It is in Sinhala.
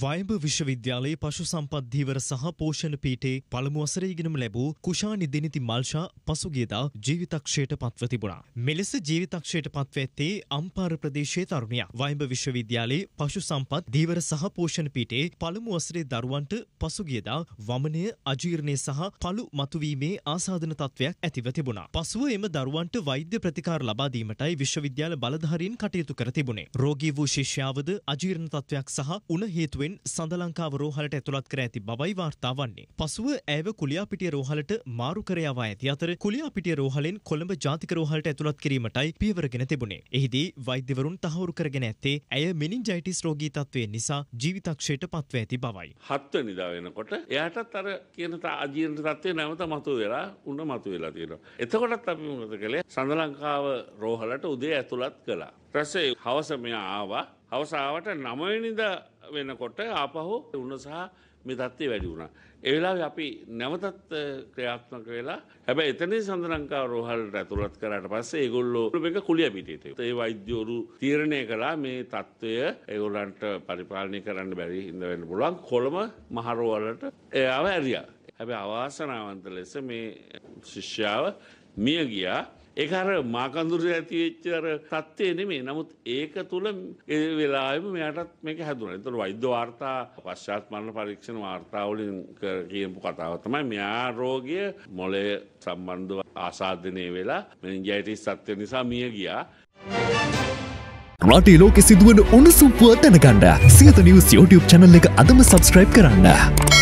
වයඹ විශ්වවිද්‍යාලයේ පශු සම්පත් ධීවර සහ පෝෂණ පීඨේ පළමු වසරේ ඉගෙනුම ලැබූ කුෂානි දිනිති මල්ෂා පසුගියදා ජීවිතක්ෂයට පත්ව තිබුණා. මෙලෙස ජීවිතක්ෂයට පත්ව ඇත්තේ අම්පාර ප්‍රදේශයේ තරුණියා. වයඹ විශ්වවිද්‍යාලයේ පශු සම්පත් ධීවර සහ පෝෂණ පීඨේ පළමු වසරේ දරුවන්ට පසුගියදා වමනය, අජීර්ණය සහ පළු මතුවීමේ ආසාදන තත්වයක් ඇතිව තිබුණා. පසුව එම දරුවන්ට වෛද්‍ය ප්‍රතිකාර ලබා දීමටයි විශ්වවිද්‍යාල බලධාරීන් කටයුතු කර තිබුණේ. රෝගී වූ ශිෂ්‍යාවද අජීර්ණ තත්වයක් සහ උණ හේතු හේතුවෙන් සඳලංකාව රෝහලට ඇතුළත් කර ඇති බවයි වාර්තා වන්නේ. පසුව ඇයව කුලියාපිටිය රෝහලට මාරු කර යවා ඇති අතර කුලියාපිටිය රෝහලෙන් කොළඹ ජාතික රෝහලට ඇතුළත් කිරීමටයි පියවරගෙන තිබුණේ. එහිදී වෛද්‍යවරුන් තහවුරු කරගෙන ඇත්තේ ඇය මෙනින්ජයිටිස් රෝගී තත්ත්වය නිසා ජීවිතක්ෂයට පත්ව ඇති බවයි. හත්ව නිදා වෙනකොට එයාටත් අර කියන අජීර්ණ තත්ත්වය නැවත මතු වෙලා උන්න මතු වෙලා තියෙනවා. එතකොටත් අපි මොකද කළේ සඳලංකාව රෝහලට උදේ ඇතුළත් කළා. රැසේ හවස මෙයා ආවා අවසාාවට නමනිද වෙනකොට ආපහෝ උන්න සහ මේ තත්ත්වය වැඩි වුණා. එවෙලා අපි නැවතත් ක්‍රියාත්මක වෙලා හැබැ එතන සඳරංකා රෝහල් ඇතුළත් කරට පස්සේ ඒගොල්ලෝ එක කුලිය පිටේට ඒ වෛද්‍යවරු තීරණය කලා මේ තත්ත්වය ඒගොල්ලන්ට පරිපාලනය කරන්න බැරි ඉඳ වෙන්න පුළුවන් කොළම මහරෝවලට එයාව ඇරියා. හැබැ අවාසනාවන්ත ලෙස මේ ශිෂ්‍යාව මිය ගියා. ඒක අර මාකඳුර ඇතිවෙච්ච අර තත්ත්වය නෙමේ. නමුත් ඒක තුල ඒ වෙලාවෙම මෙයාටත් මේක හැදුණා. ඒතර වෛද්‍ය වාර්තා පශ්චාත් මරණ පරීක්ෂණ වාර්තා වලින් කියපු කතාව තමයි මෙයා රෝගය මොළයේ සම්බන්ධව ආසාදනය වෙලා මෙනින්ජයිටිස් තත්ත්වය නිසා මිය ගියා. රටේ ලෝකෙ සිදුවන උණුසුම් පුව දැනගන්න සියත නිවුස් YouTube channel එක අදම subscribe කරන්න.